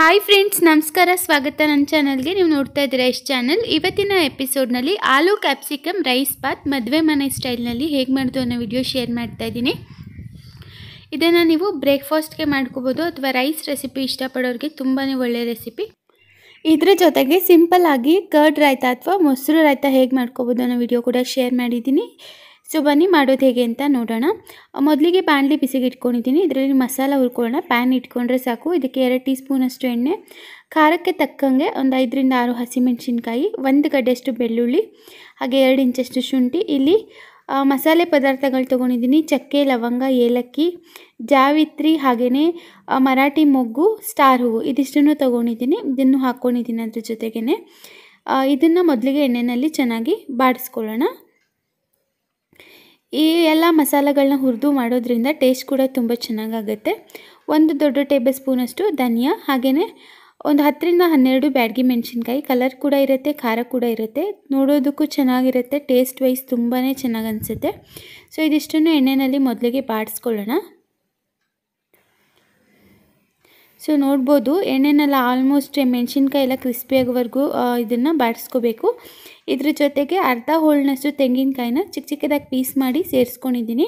hi friends ನಮಸ್ಕಾರ ಸ್ವಾಗತ ನನ್ನ ಚಾನಲ್ಗೆ ನೀವು ನೋಡ್ತಾ ಇದ್ದೀರಾ ಎಷ್ಟು ಚಾನಲ್ ಇವತ್ತಿನ ಎಪಿಸೋಡ್ನಲ್ಲಿ ಆಲೂ ಕ್ಯಾಪ್ಸಿಕಮ್ ರೈಸ್ ಪಾತ್ ಮದುವೆ ಮನೆ ಸ್ಟೈಲ್ನಲ್ಲಿ ಹೇಗೆ ಮಾಡೋದು ಅನ್ನೋ ವಿಡಿಯೋ ಶೇರ್ ಮಾಡ್ತಾ ಇದ್ದೀನಿ ಇದನ್ನು ನೀವು ಬ್ರೇಕ್ಫಾಸ್ಟ್ಗೆ ಮಾಡ್ಕೋಬೋದು ಅಥವಾ ರೈಸ್ ರೆಸಿಪಿ ಇಷ್ಟಪಡೋರಿಗೆ ತುಂಬಾ ಒಳ್ಳೆಯ ರೆಸಿಪಿ ಇದರ ಜೊತೆಗೆ ಸಿಂಪಲ್ ಆಗಿ ಕರ್ಡ್ ರಾಯ್ತ ಅಥವಾ ಮೊಸರು ರಾಯ್ತ ಹೇಗೆ ಮಾಡ್ಕೋಬೋದು ಅನ್ನೋ ವಿಡಿಯೋ ಕೂಡ ಶೇರ್ ಮಾಡಿದ್ದೀನಿ ಸೊ ಬನ್ನಿ ಮಾಡೋದು ಹೇಗೆ ಅಂತ ನೋಡೋಣ ಮೊದಲಿಗೆ ಪ್ಯಾನ್ಲಿ ಬಿಸಿಗೆ ಇಟ್ಕೊಂಡಿದ್ದೀನಿ ಇದರಲ್ಲಿ ಮಸಾಲ ಹುರ್ಕೊಳ್ಳೋಣ ಪ್ಯಾನ್ ಇಟ್ಕೊಂಡ್ರೆ ಸಾಕು ಇದಕ್ಕೆ ಎರಡು ಟೀ ಸ್ಪೂನಷ್ಟು ಎಣ್ಣೆ ಖಾರಕ್ಕೆ ತಕ್ಕಂಗೆ ಒಂದು ಐದರಿಂದ ಆರು ಹಸಿಮೆಣಸಿನ್ಕಾಯಿ ಒಂದು ಗಡ್ಡೆಯಷ್ಟು ಬೆಳ್ಳುಳ್ಳಿ ಹಾಗೆ ಎರಡು ಇಂಚಷ್ಟು ಶುಂಠಿ ಇಲ್ಲಿ ಮಸಾಲೆ ಪದಾರ್ಥಗಳು ತೊಗೊಂಡಿದ್ದೀನಿ ಚಕ್ಕೆ ಲವಂಗ ಏಲಕ್ಕಿ ಜಾವಿತ್ರಿ ಹಾಗೆಯೇ ಮರಾಠಿ ಮೊಗ್ಗು ಸ್ಟಾರ್ ಹೂವು ಇದಿಷ್ಟನ್ನು ತೊಗೊಂಡಿದ್ದೀನಿ ಇದನ್ನು ಹಾಕ್ಕೊಂಡಿದ್ದೀನಿ ಅದ್ರ ಜೊತೆಗೇ ಇದನ್ನು ಮೊದಲಿಗೆ ಎಣ್ಣೆಯಲ್ಲಿ ಚೆನ್ನಾಗಿ ಬಾಡಿಸ್ಕೊಳ್ಳೋಣ ಈ ಎಲ್ಲ ಮಸಾಲೆಗಳನ್ನ ಹುರಿದು ಮಾಡೋದ್ರಿಂದ ಟೇಸ್ಟ್ ಕೂಡ ತುಂಬ ಚೆನ್ನಾಗಾಗುತ್ತೆ ಒಂದು ದೊಡ್ಡ ಟೇಬಲ್ ಸ್ಪೂನಷ್ಟು ಧನಿಯಾ ಹಾಗೆಯೇ ಒಂದು ಹತ್ತರಿಂದ ಹನ್ನೆರಡು ಬ್ಯಾಡಗಿ ಮೆಣಸಿನ್ಕಾಯಿ ಕಲರ್ ಕೂಡ ಇರುತ್ತೆ ಖಾರ ಕೂಡ ಇರುತ್ತೆ ನೋಡೋದಕ್ಕೂ ಚೆನ್ನಾಗಿರುತ್ತೆ ಟೇಸ್ಟ್ ವೈಸ್ ತುಂಬಾ ಚೆನ್ನಾಗಿ ಅನಿಸುತ್ತೆ ಸೊ ಇದಿಷ್ಟನ್ನು ಎಣ್ಣೆಯಲ್ಲಿ ಮೊದಲಿಗೆ ಬಾಡಿಸ್ಕೊಳ್ಳೋಣ ಸೊ ನೋಡ್ಬೋದು ಎಣ್ಣೆನೆಲ್ಲ ಆಲ್ಮೋಸ್ಟ್ ಮೆಣಸಿನ್ಕಾಯಿ ಎಲ್ಲ ಕ್ರಿಸ್ಪಿ ಆಗೋವರೆಗೂ ಇದನ್ನು ಬಾಡಿಸ್ಕೋಬೇಕು ಇದ್ರ ಜೊತೆಗೆ ಅರ್ಧ ಹೋಳಿನಷ್ಟು ತೆಂಗಿನಕಾಯಿನ ಚಿಕ್ಕ ಚಿಕ್ಕದಾಗಿ ಪೀಸ್ ಮಾಡಿ ಸೇರಿಸ್ಕೊಂಡಿದ್ದೀನಿ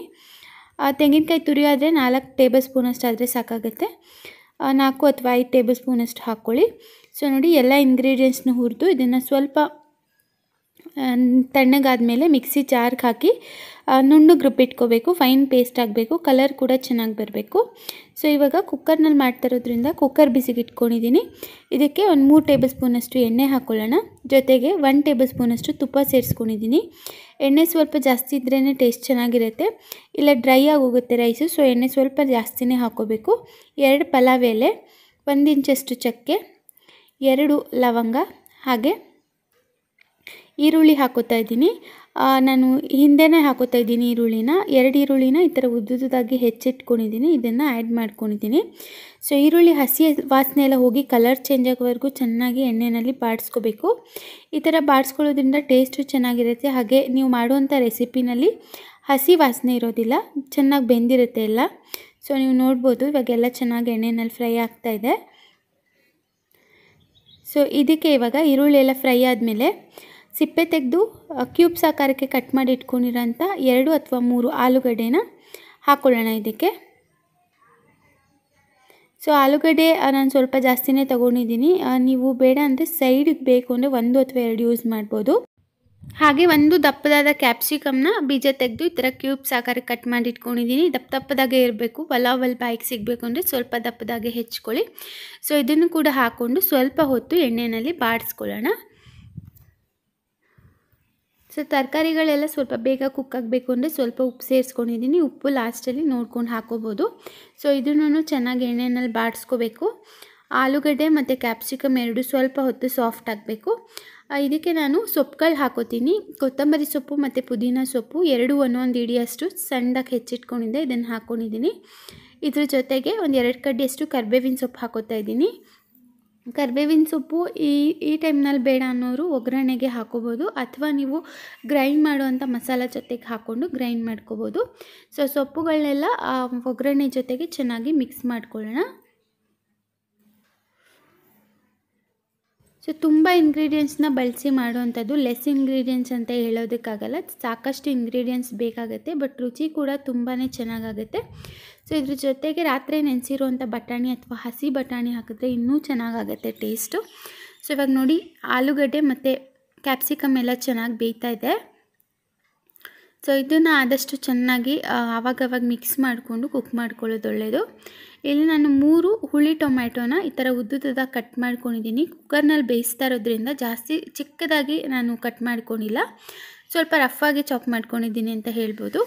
ತೆಂಗಿನಕಾಯಿ ತುರಿಯಾದರೆ ನಾಲ್ಕು ಟೇಬಲ್ ಸ್ಪೂನಷ್ಟು ಆದರೆ ಸಾಕಾಗುತ್ತೆ ನಾಲ್ಕು ಅಥವಾ ಐದು ಟೇಬಲ್ ಸ್ಪೂನಷ್ಟು ಹಾಕ್ಕೊಳ್ಳಿ ಸೊ ನೋಡಿ ಎಲ್ಲ ಇಂಗ್ರೀಡಿಯೆಂಟ್ಸ್ನ ಹುರಿದು ಇದನ್ನು ಸ್ವಲ್ಪ ತಣ್ಣಗಾದ ಮೇಲೆ ಮಿಕ್ಸಿ ಜಾರ್ಗೆ ಹಾಕಿ ನುಣ್ಣು ನುಣ್ಣಗೆ ಇಟ್ಕೋಬೇಕು ಫೈನ್ ಪೇಸ್ಟ್ ಆಗಬೇಕು ಕಲರ್ ಕೂಡ ಚೆನ್ನಾಗಿ ಬರಬೇಕು ಸೊ ಇವಾಗ ಕುಕ್ಕರ್ನಲ್ಲಿ ಇರೋದ್ರಿಂದ ಕುಕ್ಕರ್ ಬಿಸಿಗೆ ಇಟ್ಕೊಂಡಿದ್ದೀನಿ ಇದಕ್ಕೆ ಒಂದು ಮೂರು ಟೇಬಲ್ ಸ್ಪೂನಷ್ಟು ಎಣ್ಣೆ ಹಾಕ್ಕೊಳ್ಳೋಣ ಜೊತೆಗೆ ಒನ್ ಟೇಬಲ್ ಸ್ಪೂನಷ್ಟು ತುಪ್ಪ ಸೇರಿಸ್ಕೊಂಡಿದ್ದೀನಿ ಎಣ್ಣೆ ಸ್ವಲ್ಪ ಜಾಸ್ತಿ ಇದ್ರೇ ಟೇಸ್ಟ್ ಚೆನ್ನಾಗಿರುತ್ತೆ ಇಲ್ಲ ಡ್ರೈ ಆಗೋಗುತ್ತೆ ರೈಸು ಸೊ ಎಣ್ಣೆ ಸ್ವಲ್ಪ ಜಾಸ್ತಿನೇ ಹಾಕ್ಕೋಬೇಕು ಎರಡು ಪಲಾವ್ ಎಲೆ ಒಂದು ಇಂಚಷ್ಟು ಚಕ್ಕೆ ಎರಡು ಲವಂಗ ಹಾಗೆ ಈರುಳ್ಳಿ ಹಾಕೋತಾ ಇದ್ದೀನಿ ನಾನು ಹಿಂದೆನೇ ಹಾಕೋತಾ ಇದ್ದೀನಿ ಈರುಳ್ಳಿನ ಎರಡು ಈರುಳ್ಳಿನ ಈ ಥರ ಉದ್ದುದಾಗಿ ಹೆಚ್ಚಿಟ್ಕೊಂಡಿದ್ದೀನಿ ಇದನ್ನು ಆ್ಯಡ್ ಮಾಡ್ಕೊಂಡಿದ್ದೀನಿ ಸೊ ಈರುಳ್ಳಿ ಹಸಿ ವಾಸನೆ ಎಲ್ಲ ಹೋಗಿ ಕಲರ್ ಚೇಂಜ್ ಆಗೋವರೆಗೂ ಚೆನ್ನಾಗಿ ಎಣ್ಣೆಯಲ್ಲಿ ಬಾಡಿಸ್ಕೋಬೇಕು ಈ ಥರ ಬಾಡಿಸ್ಕೊಳ್ಳೋದ್ರಿಂದ ಟೇಸ್ಟು ಚೆನ್ನಾಗಿರುತ್ತೆ ಹಾಗೆ ನೀವು ಮಾಡುವಂಥ ರೆಸಿಪಿನಲ್ಲಿ ಹಸಿ ವಾಸನೆ ಇರೋದಿಲ್ಲ ಚೆನ್ನಾಗಿ ಬೆಂದಿರುತ್ತೆ ಎಲ್ಲ ಸೊ ನೀವು ನೋಡ್ಬೋದು ಇವಾಗೆಲ್ಲ ಚೆನ್ನಾಗಿ ಎಣ್ಣೆಯಲ್ಲಿ ಫ್ರೈ ಆಗ್ತಾ ಇದೆ ಸೊ ಇದಕ್ಕೆ ಇವಾಗ ಈರುಳ್ಳಿ ಎಲ್ಲ ಫ್ರೈ ಆದಮೇಲೆ ಸಿಪ್ಪೆ ತೆಗೆದು ಕ್ಯೂಬ್ಸ್ ಆಕಾರಕ್ಕೆ ಕಟ್ ಮಾಡಿ ಇಟ್ಕೊಂಡಿರೋಂಥ ಎರಡು ಅಥವಾ ಮೂರು ಆಲೂಗಡ್ಡೆನ ಹಾಕ್ಕೊಳ್ಳೋಣ ಇದಕ್ಕೆ ಸೊ ಆಲೂಗಡ್ಡೆ ನಾನು ಸ್ವಲ್ಪ ಜಾಸ್ತಿನೇ ತೊಗೊಂಡಿದ್ದೀನಿ ನೀವು ಬೇಡ ಅಂದರೆ ಸೈಡಿಗೆ ಬೇಕು ಅಂದರೆ ಒಂದು ಅಥವಾ ಎರಡು ಯೂಸ್ ಮಾಡ್ಬೋದು ಹಾಗೆ ಒಂದು ದಪ್ಪದಾದ ಕ್ಯಾಪ್ಸಿಕಮ್ನ ಬೀಜ ತೆಗೆದು ಈ ಥರ ಕ್ಯೂಬ್ಸ್ ಆಕಾರಕ್ಕೆ ಕಟ್ ಮಾಡಿ ಇಟ್ಕೊಂಡಿದ್ದೀನಿ ದಪ್ಪ ದಪ್ಪದಾಗೆ ಇರಬೇಕು ಒಲ ಒಲ್ ಬಾಯಿಗೆ ಸಿಗಬೇಕು ಅಂದರೆ ಸ್ವಲ್ಪ ದಪ್ಪದಾಗೆ ಹೆಚ್ಚಿಕೊಳ್ಳಿ ಸೊ ಇದನ್ನು ಕೂಡ ಹಾಕ್ಕೊಂಡು ಸ್ವಲ್ಪ ಹೊತ್ತು ಎಣ್ಣೆಯಲ್ಲಿ ಬಾಡಿಸ್ಕೊಳ್ಳೋಣ ಸೊ ತರಕಾರಿಗಳೆಲ್ಲ ಸ್ವಲ್ಪ ಬೇಗ ಕುಕ್ ಆಗಬೇಕು ಅಂದರೆ ಸ್ವಲ್ಪ ಉಪ್ಪು ಸೇರಿಸ್ಕೊಂಡಿದ್ದೀನಿ ಉಪ್ಪು ಲಾಸ್ಟಲ್ಲಿ ನೋಡ್ಕೊಂಡು ಹಾಕೋಬೋದು ಸೊ ಇದನ್ನು ಚೆನ್ನಾಗಿ ಎಣ್ಣೆನಲ್ಲಿ ಬಾಡಿಸ್ಕೋಬೇಕು ಆಲೂಗಡ್ಡೆ ಮತ್ತು ಕ್ಯಾಪ್ಸಿಕಮ್ ಎರಡು ಸ್ವಲ್ಪ ಹೊತ್ತು ಸಾಫ್ಟ್ ಆಗಬೇಕು ಇದಕ್ಕೆ ನಾನು ಸೊಪ್ಪುಗಳು ಹಾಕೋತೀನಿ ಕೊತ್ತಂಬರಿ ಸೊಪ್ಪು ಮತ್ತು ಪುದೀನ ಸೊಪ್ಪು ಎರಡು ಒಂದೊಂದು ಇಡಿಯಷ್ಟು ಸಣ್ಣದಾಗಿ ಹೆಚ್ಚಿಟ್ಕೊಂಡಿದ್ದೆ ಇದನ್ನು ಹಾಕ್ಕೊಂಡಿದ್ದೀನಿ ಇದ್ರ ಜೊತೆಗೆ ಒಂದು ಎರಡು ಕಡ್ಡಿಯಷ್ಟು ಕರ್ಬೇವಿನ ಸೊಪ್ಪು ಹಾಕೋತಾ ಇದ್ದೀನಿ ಕರ್ಬೇವಿನ ಸೊಪ್ಪು ಈ ಈ ಟೈಮ್ನಲ್ಲಿ ಬೇಡ ಅನ್ನೋರು ಒಗ್ಗರಣೆಗೆ ಹಾಕೋಬೋದು ಅಥವಾ ನೀವು ಗ್ರೈಂಡ್ ಮಾಡುವಂಥ ಮಸಾಲ ಜೊತೆಗೆ ಹಾಕ್ಕೊಂಡು ಗ್ರೈಂಡ್ ಮಾಡ್ಕೋಬೋದು ಸೊ ಸೊಪ್ಪುಗಳನ್ನೆಲ್ಲ ಒಗ್ಗರಣೆ ಜೊತೆಗೆ ಚೆನ್ನಾಗಿ ಮಿಕ್ಸ್ ಮಾಡ್ಕೊಳ್ಳೋಣ ಸೊ ತುಂಬ ಇಂಗ್ರೀಡಿಯೆಂಟ್ಸ್ನ ಬಳಸಿ ಮಾಡುವಂಥದ್ದು ಲೆಸ್ ಇಂಗ್ರೀಡಿಯೆಂಟ್ಸ್ ಅಂತ ಹೇಳೋದಕ್ಕಾಗಲ್ಲ ಸಾಕಷ್ಟು ಇಂಗ್ರೀಡಿಯೆಂಟ್ಸ್ ಬೇಕಾಗುತ್ತೆ ಬಟ್ ರುಚಿ ಕೂಡ ತುಂಬಾ ಚೆನ್ನಾಗಾಗುತ್ತೆ ಸೊ ಇದ್ರ ಜೊತೆಗೆ ರಾತ್ರಿ ನೆನೆಸಿರುವಂಥ ಬಟಾಣಿ ಅಥವಾ ಹಸಿ ಬಟಾಣಿ ಹಾಕಿದ್ರೆ ಇನ್ನೂ ಚೆನ್ನಾಗಾಗತ್ತೆ ಟೇಸ್ಟು ಸೊ ಇವಾಗ ನೋಡಿ ಆಲೂಗಡ್ಡೆ ಮತ್ತು ಕ್ಯಾಪ್ಸಿಕಮ್ ಎಲ್ಲ ಚೆನ್ನಾಗಿ ಬೇಯ್ತಾ ಇದೆ ಸೊ ಇದನ್ನು ಆದಷ್ಟು ಚೆನ್ನಾಗಿ ಆವಾಗವಾಗ ಮಿಕ್ಸ್ ಮಾಡಿಕೊಂಡು ಕುಕ್ ಮಾಡ್ಕೊಳ್ಳೋದು ಒಳ್ಳೆಯದು ಇಲ್ಲಿ ನಾನು ಮೂರು ಹುಳಿ ಟೊಮ್ಯಾಟೋನ ಈ ಥರ ಉದ್ದುದ್ದ ಕಟ್ ಮಾಡ್ಕೊಂಡಿದ್ದೀನಿ ಕುಕ್ಕರ್ನಲ್ಲಿ ಬೇಯಿಸ್ತಾ ಇರೋದ್ರಿಂದ ಜಾಸ್ತಿ ಚಿಕ್ಕದಾಗಿ ನಾನು ಕಟ್ ಮಾಡ್ಕೊಂಡಿಲ್ಲ ಸ್ವಲ್ಪ ರಫ್ ಆಗಿ ಚಾಪ್ ಮಾಡ್ಕೊಂಡಿದ್ದೀನಿ ಅಂತ ಹೇಳ್ಬೋದು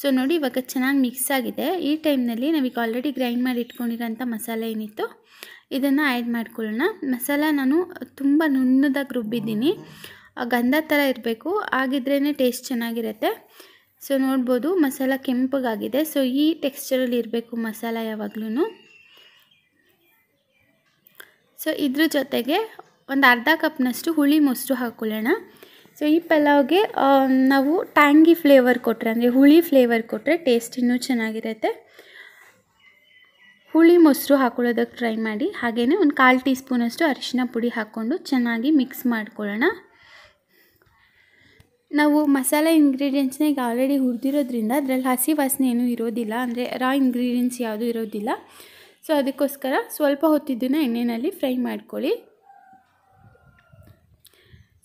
ಸೊ ನೋಡಿ ಇವಾಗ ಚೆನ್ನಾಗಿ ಮಿಕ್ಸ್ ಆಗಿದೆ ಈ ಟೈಮ್ನಲ್ಲಿ ನಾವೀಗ ಆಲ್ರೆಡಿ ಗ್ರೈಂಡ್ ಮಾಡಿ ಇಟ್ಕೊಂಡಿರೋಂಥ ಮಸಾಲೆ ಏನಿತ್ತು ಇದನ್ನು ಆ್ಯಡ್ ಮಾಡ್ಕೊಳ್ಳೋಣ ಮಸಾಲ ನಾನು ತುಂಬ ನುಣ್ಣದಾಗಿ ರುಬ್ಬಿದ್ದೀನಿ ಗಂಧ ಥರ ಇರಬೇಕು ಆಗಿದ್ರೇ ಟೇಸ್ಟ್ ಚೆನ್ನಾಗಿರುತ್ತೆ ಸೊ ನೋಡ್ಬೋದು ಮಸಾಲ ಕೆಂಪಗಾಗಿದೆ ಸೊ ಈ ಟೆಕ್ಸ್ಚರಲ್ಲಿ ಇರಬೇಕು ಮಸಾಲ ಯಾವಾಗಲೂ ಸೊ ಇದ್ರ ಜೊತೆಗೆ ಒಂದು ಅರ್ಧ ಕಪ್ನಷ್ಟು ಹುಳಿ ಮೊಸರು ಹಾಕ್ಕೊಳ್ಳೋಣ ಸೊ ಈ ಪಲಾವ್ಗೆ ನಾವು ಟ್ಯಾಂಗಿ ಫ್ಲೇವರ್ ಕೊಟ್ಟರೆ ಅಂದರೆ ಹುಳಿ ಫ್ಲೇವರ್ ಕೊಟ್ಟರೆ ಟೇಸ್ಟ್ ಇನ್ನೂ ಚೆನ್ನಾಗಿರುತ್ತೆ ಹುಳಿ ಮೊಸರು ಹಾಕೊಳ್ಳೋದಕ್ಕೆ ಟ್ರೈ ಮಾಡಿ ಹಾಗೆಯೇ ಒಂದು ಕಾಲು ಟೀ ಸ್ಪೂನಷ್ಟು ಅರಿಶಿನ ಪುಡಿ ಹಾಕ್ಕೊಂಡು ಚೆನ್ನಾಗಿ ಮಿಕ್ಸ್ ಮಾಡ್ಕೊಳ್ಳೋಣ ನಾವು ಮಸಾಲೆ ಇಂಗ್ರೀಡಿಯೆಂಟ್ಸ್ನ ಈಗ ಆಲ್ರೆಡಿ ಹುರಿದಿರೋದ್ರಿಂದ ಅದರಲ್ಲಿ ಹಸಿ ವಾಸನೆ ಏನೂ ಇರೋದಿಲ್ಲ ಅಂದರೆ ರಾ ಇಂಗ್ರೀಡಿಯೆಂಟ್ಸ್ ಯಾವುದೂ ಇರೋದಿಲ್ಲ ಸೊ ಅದಕ್ಕೋಸ್ಕರ ಸ್ವಲ್ಪ ಹೊತ್ತಿದ್ದನ್ನು ಎಣ್ಣೆಯಲ್ಲಿ ಫ್ರೈ ಮಾಡ್ಕೊಳ್ಳಿ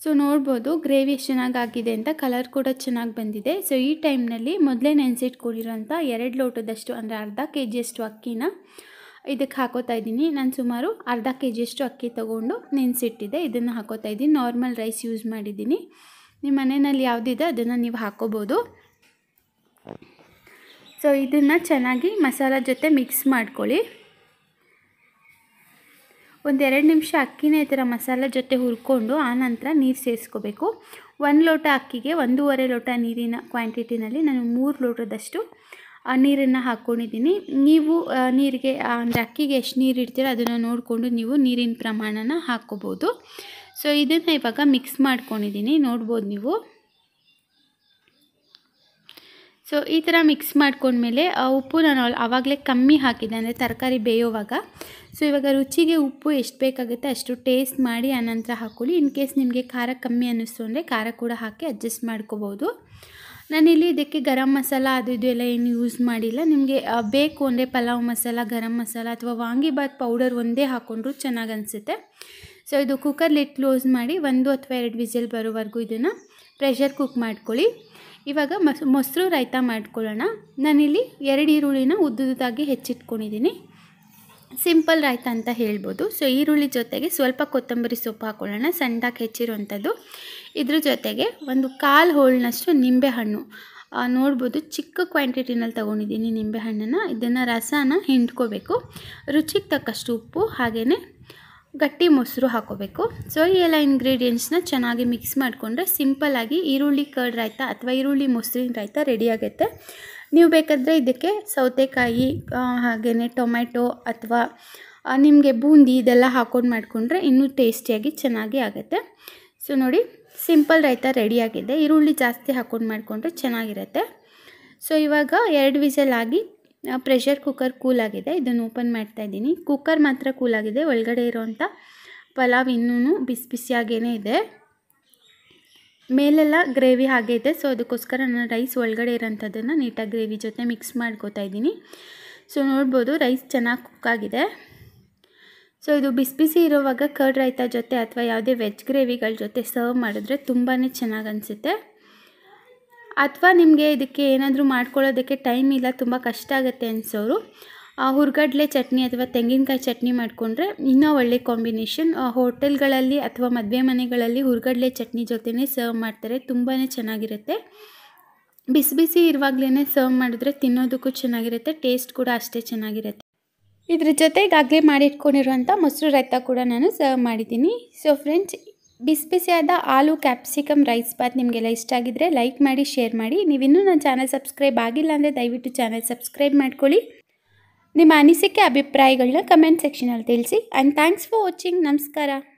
ಸೊ ನೋಡ್ಬೋದು ಗ್ರೇವಿ ಎಷ್ಟು ಚೆನ್ನಾಗಿ ಆಗಿದೆ ಅಂತ ಕಲರ್ ಕೂಡ ಚೆನ್ನಾಗಿ ಬಂದಿದೆ ಸೊ ಈ ಟೈಮ್ನಲ್ಲಿ ಮೊದಲೇ ನೆನೆಸಿಟ್ಕೊಂಡಿರೋಂಥ ಎರಡು ಲೋಟದಷ್ಟು ಅಂದರೆ ಅರ್ಧ ಕೆ ಜಿಯಷ್ಟು ಅಕ್ಕಿನ ಇದಕ್ಕೆ ಹಾಕೋತಾ ಇದ್ದೀನಿ ನಾನು ಸುಮಾರು ಅರ್ಧ ಕೆ ಜಿಯಷ್ಟು ಅಕ್ಕಿ ತೊಗೊಂಡು ನೆನೆಸಿಟ್ಟಿದ್ದೆ ಇದನ್ನು ಹಾಕೋತಾ ಇದ್ದೀನಿ ನಾರ್ಮಲ್ ರೈಸ್ ಯೂಸ್ ಮಾಡಿದ್ದೀನಿ ನಿಮ್ಮ ಮನೆಯಲ್ಲಿ ಯಾವುದಿದೆ ಅದನ್ನು ನೀವು ಹಾಕೋಬೋದು ಸೊ ಇದನ್ನು ಚೆನ್ನಾಗಿ ಮಸಾಲ ಜೊತೆ ಮಿಕ್ಸ್ ಮಾಡ್ಕೊಳ್ಳಿ ಒಂದೆರಡು ನಿಮಿಷ ಅಕ್ಕಿನ ಈ ಥರ ಮಸಾಲೆ ಜೊತೆ ಹುರ್ಕೊಂಡು ಆನಂತರ ನೀರು ಸೇರಿಸ್ಕೋಬೇಕು ಒಂದು ಲೋಟ ಅಕ್ಕಿಗೆ ಒಂದೂವರೆ ಲೋಟ ನೀರಿನ ಕ್ವಾಂಟಿಟಿನಲ್ಲಿ ನಾನು ಮೂರು ಲೋಟದಷ್ಟು ನೀರನ್ನು ಹಾಕ್ಕೊಂಡಿದ್ದೀನಿ ನೀವು ನೀರಿಗೆ ಅಂದರೆ ಅಕ್ಕಿಗೆ ಎಷ್ಟು ನೀರು ಇಡ್ತೀರೋ ಅದನ್ನು ನೋಡಿಕೊಂಡು ನೀವು ನೀರಿನ ಪ್ರಮಾಣನ ಹಾಕ್ಕೋಬೋದು ಸೊ ಇದನ್ನು ಇವಾಗ ಮಿಕ್ಸ್ ಮಾಡ್ಕೊಂಡಿದ್ದೀನಿ ನೋಡ್ಬೋದು ನೀವು ಸೊ ಈ ಥರ ಮಿಕ್ಸ್ ಮಾಡ್ಕೊಂಡ್ಮೇಲೆ ಉಪ್ಪು ನಾನು ಆವಾಗಲೇ ಕಮ್ಮಿ ಹಾಕಿದ್ದೆ ಅಂದರೆ ತರಕಾರಿ ಬೇಯೋವಾಗ ಸೊ ಇವಾಗ ರುಚಿಗೆ ಉಪ್ಪು ಎಷ್ಟು ಬೇಕಾಗುತ್ತೆ ಅಷ್ಟು ಟೇಸ್ಟ್ ಮಾಡಿ ಆನಂತರ ಹಾಕ್ಕೊಳ್ಳಿ ಇನ್ ಕೇಸ್ ನಿಮಗೆ ಖಾರ ಕಮ್ಮಿ ಅನ್ನಿಸ್ತು ಅಂದರೆ ಖಾರ ಕೂಡ ಹಾಕಿ ಅಡ್ಜಸ್ಟ್ ಮಾಡ್ಕೋಬೋದು ನಾನಿಲ್ಲಿ ಇದಕ್ಕೆ ಗರಂ ಮಸಾಲ ಅದು ಇದು ಎಲ್ಲ ಏನು ಯೂಸ್ ಮಾಡಿಲ್ಲ ನಿಮಗೆ ಬೇಕು ಅಂದರೆ ಪಲಾವ್ ಮಸಾಲ ಗರಂ ಮಸಾಲ ಅಥವಾ ವಾಂಗಿಬಾತ್ ಪೌಡರ್ ಒಂದೇ ಹಾಕ್ಕೊಂಡ್ರು ಚೆನ್ನಾಗಿ ಅನಿಸುತ್ತೆ ಸೊ ಇದು ಕುಕ್ಕರ್ ಲಿಟ್ ಕ್ಲೋಸ್ ಮಾಡಿ ಒಂದು ಅಥವಾ ಎರಡು ವಿಸಿಲ್ ಬರೋವರೆಗೂ ಇದನ್ನು ಪ್ರೆಷರ್ ಕುಕ್ ಮಾಡ್ಕೊಳ್ಳಿ ಇವಾಗ ಮಸ್ ಮೊಸರು ರಾಯ್ತ ಮಾಡ್ಕೊಳ್ಳೋಣ ನಾನಿಲ್ಲಿ ಎರಡು ಈರುಳ್ಳಿನ ಉದ್ದುದ್ದಾಗಿ ಹೆಚ್ಚಿಟ್ಕೊಂಡಿದ್ದೀನಿ ಸಿಂಪಲ್ ರಾಯ್ತ ಅಂತ ಹೇಳ್ಬೋದು ಸೊ ಈರುಳ್ಳಿ ಜೊತೆಗೆ ಸ್ವಲ್ಪ ಕೊತ್ತಂಬರಿ ಸೊಪ್ಪು ಹಾಕೊಳ್ಳೋಣ ಸಣ್ಣಕ್ಕೆ ಹೆಚ್ಚಿರುವಂಥದ್ದು ಇದ್ರ ಜೊತೆಗೆ ಒಂದು ಕಾಲು ಹೋಳಿನಷ್ಟು ನಿಂಬೆಹಣ್ಣು ನೋಡ್ಬೋದು ಚಿಕ್ಕ ಕ್ವಾಂಟಿಟಿನಲ್ಲಿ ತೊಗೊಂಡಿದ್ದೀನಿ ಹಣ್ಣನ್ನು ಇದನ್ನು ರಸನ ಹಿಂಡ್ಕೋಬೇಕು ರುಚಿಗೆ ತಕ್ಕಷ್ಟು ಉಪ್ಪು ಹಾಗೆಯೇ ಗಟ್ಟಿ ಮೊಸರು ಹಾಕೋಬೇಕು ಸೊ ಈ ಎಲ್ಲ ಇಂಗ್ರೀಡಿಯೆಂಟ್ಸ್ನ ಚೆನ್ನಾಗಿ ಮಿಕ್ಸ್ ಮಾಡಿಕೊಂಡ್ರೆ ಸಿಂಪಲ್ಲಾಗಿ ಈರುಳ್ಳಿ ಕರ್ಡ್ ರಾಯ್ತ ಅಥವಾ ಈರುಳ್ಳಿ ಮೊಸರಿನ ರಾಯ್ತ ರೆಡಿಯಾಗುತ್ತೆ ನೀವು ಬೇಕಾದರೆ ಇದಕ್ಕೆ ಸೌತೆಕಾಯಿ ಹಾಗೆಯೇ ಟೊಮೆಟೊ ಅಥವಾ ನಿಮಗೆ ಬೂಂದಿ ಇದೆಲ್ಲ ಹಾಕೊಂಡು ಮಾಡಿಕೊಂಡ್ರೆ ಇನ್ನೂ ಟೇಸ್ಟಿಯಾಗಿ ಚೆನ್ನಾಗಿ ಆಗುತ್ತೆ ಸೊ ನೋಡಿ ಸಿಂಪಲ್ ರಾಯ್ತ ರೆಡಿಯಾಗಿದೆ ಈರುಳ್ಳಿ ಜಾಸ್ತಿ ಹಾಕೊಂಡು ಮಾಡಿಕೊಂಡ್ರೆ ಚೆನ್ನಾಗಿರುತ್ತೆ ಸೊ ಇವಾಗ ಎರಡು ವಿಸಲ್ ಆಗಿ ಪ್ರೆಷರ್ ಕುಕ್ಕರ್ ಕೂಲ್ ಆಗಿದೆ ಇದನ್ನು ಓಪನ್ ಮಾಡ್ತಾ ಇದ್ದೀನಿ ಕುಕ್ಕರ್ ಮಾತ್ರ ಕೂಲ್ ಆಗಿದೆ ಒಳಗಡೆ ಇರೋವಂಥ ಪಲಾವ್ ಇನ್ನೂ ಬಿಸಿ ಬಿಸಿಯಾಗೇ ಇದೆ ಮೇಲೆಲ್ಲ ಗ್ರೇವಿ ಹಾಗೆ ಇದೆ ಸೊ ಅದಕ್ಕೋಸ್ಕರ ನಾನು ರೈಸ್ ಒಳಗಡೆ ಇರೋಂಥದ್ದನ್ನು ನೀಟಾಗಿ ಗ್ರೇವಿ ಜೊತೆ ಮಿಕ್ಸ್ ಮಾಡ್ಕೋತಾ ಇದ್ದೀನಿ ಸೊ ನೋಡ್ಬೋದು ರೈಸ್ ಚೆನ್ನಾಗಿ ಕುಕ್ ಆಗಿದೆ ಸೊ ಇದು ಬಿಸಿ ಬಿಸಿ ಇರುವಾಗ ಕರ್ಡ್ ರೈತ ಜೊತೆ ಅಥವಾ ಯಾವುದೇ ವೆಜ್ ಗ್ರೇವಿಗಳ ಜೊತೆ ಸರ್ವ್ ಮಾಡಿದ್ರೆ ತುಂಬಾ ಚೆನ್ನಾಗಿ ಅನಿಸುತ್ತೆ ಅಥವಾ ನಿಮಗೆ ಇದಕ್ಕೆ ಏನಾದರೂ ಮಾಡ್ಕೊಳ್ಳೋದಕ್ಕೆ ಟೈಮ್ ಇಲ್ಲ ತುಂಬ ಕಷ್ಟ ಆಗುತ್ತೆ ಅನಿಸೋರು ಹುರ್ಗಡ್ಲೆ ಚಟ್ನಿ ಅಥವಾ ತೆಂಗಿನಕಾಯಿ ಚಟ್ನಿ ಮಾಡಿಕೊಂಡ್ರೆ ಇನ್ನೂ ಒಳ್ಳೆ ಕಾಂಬಿನೇಷನ್ ಹೋಟೆಲ್ಗಳಲ್ಲಿ ಅಥವಾ ಮದುವೆ ಮನೆಗಳಲ್ಲಿ ಹುರ್ಗಡ್ಲೆ ಚಟ್ನಿ ಜೊತೆನೆ ಸರ್ವ್ ಮಾಡ್ತಾರೆ ತುಂಬಾ ಚೆನ್ನಾಗಿರುತ್ತೆ ಬಿಸಿ ಬಿಸಿ ಇರುವಾಗಲೇ ಸರ್ವ್ ಮಾಡಿದ್ರೆ ತಿನ್ನೋದಕ್ಕೂ ಚೆನ್ನಾಗಿರುತ್ತೆ ಟೇಸ್ಟ್ ಕೂಡ ಅಷ್ಟೇ ಚೆನ್ನಾಗಿರುತ್ತೆ ಇದ್ರ ಜೊತೆ ಈಗಾಗಲೇ ಮಾಡಿಟ್ಕೊಂಡಿರುವಂಥ ಮೊಸರು ರೈತ ಕೂಡ ನಾನು ಸರ್ವ್ ಮಾಡಿದ್ದೀನಿ ಸೊ ಫ್ರೆಂಡ್ಸ್ ಬಿಸಿ ಬಿಸಿಯಾದ ಆಲೂ ಕ್ಯಾಪ್ಸಿಕಮ್ ರೈಸ್ ಬಾತ್ ನಿಮಗೆಲ್ಲ ಇಷ್ಟ ಆಗಿದ್ರೆ ಲೈಕ್ ಮಾಡಿ ಶೇರ್ ಮಾಡಿ ನೀವಿನ್ನೂ ನನ್ನ ಚಾನಲ್ ಸಬ್ಸ್ಕ್ರೈಬ್ ಆಗಿಲ್ಲ ಅಂದರೆ ದಯವಿಟ್ಟು ಚಾನಲ್ ಸಬ್ಸ್ಕ್ರೈಬ್ ಮಾಡ್ಕೊಳ್ಳಿ ನಿಮ್ಮ ಅನಿಸಿಕೆ ಅಭಿಪ್ರಾಯಗಳನ್ನ ಕಮೆಂಟ್ ಸೆಕ್ಷನಲ್ಲಿ ತಿಳಿಸಿ ಆ್ಯಂಡ್ ಥ್ಯಾಂಕ್ಸ್ ಫಾರ್ ವಾಚಿಂಗ್ ನಮಸ್ಕಾರ